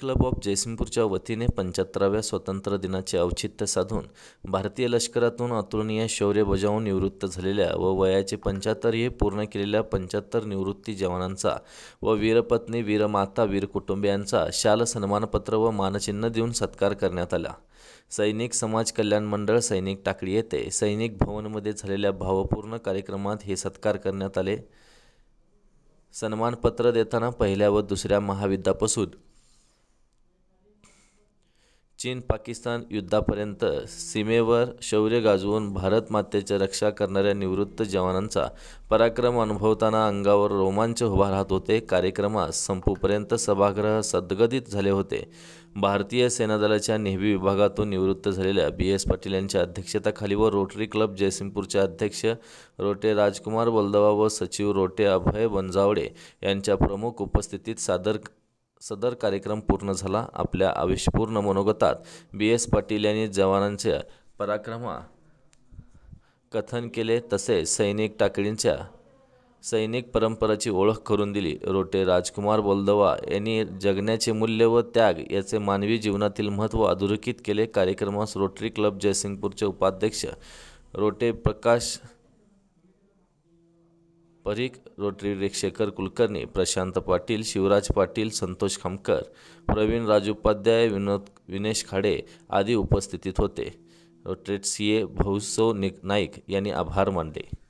club of जयसिंगपूरच्या वतीने पंच्याहत्तराव्या स्वातंत्र्य दिनाचे औचित्य साधून भारतीय लष्करातून अतुलनीय शौर्य बजावून निवृत्त झालेल्या व वयाचे पंच्याहत्तर हे पूर्ण केलेल्या पंच्याहत्तर निवृत्ती जवानांचा व वीरपत्नी वीरमाता वीर कुटुंबियांचा शाल सन्मानपत्र व मानचिन्ह देऊन सत्कार करण्यात आला सैनिक समाज कल्याण मंडळ सैनिक टाकळी येथे सैनिक भवनमध्ये झालेल्या भावपूर्ण कार्यक्रमात हे सत्कार करण्यात आले सन्मानपत्र देताना पहिल्या व दुसऱ्या महाविद्यापासून चीन पाकिस्तान युद्धापर्यंत सीमेवर शौर्य गाजवून भारत मातेच्या रक्षा करणाऱ्या निवृत्त जवानांचा पराक्रम अनुभवताना अंगावर रोमांच उभा राहत होते कार्यक्रमास संपूपर्यंत सभागृह सद्गदित झाले होते भारतीय सेनादलाच्या नेव्ही विभागातून निवृत्त झालेल्या बी एस पाटील यांच्या अध्यक्षतेखाली व रोटरी क्लब जयसिंगपूरचे अध्यक्ष रोटे राजकुमार बलदवा व सचिव रोटे अभय बंजावडे यांच्या प्रमुख उपस्थितीत सादर सदर कार्यक्रम पूर्ण झाला आपल्या आवेशपूर्ण मनोगतात बी एस पाटील यांनी जवानांच्या पराक्रमा कथन केले तसे सैनिक टाकळींच्या सैनिक परंपराची ओळख करून दिली रोटे राजकुमार बोलदवा यांनी जगण्याचे मूल्य व त्याग याचे मानवी जीवनातील महत्त्व अधोरेखित केले कार्यक्रमास रोटरी क्लब जयसिंगपूरचे उपाध्यक्ष रोटे प्रकाश परीख रोटरी रिक्षेकर कुलकर्णी प्रशांत पाटील शिवराज पाटील संतोष खमकर प्रवीण राजोपाध्याय विनोद विनेश खाडे आदी उपस्थितीत होते रोटरेट सी ए भाऊसो निक नाईक यांनी आभार मानले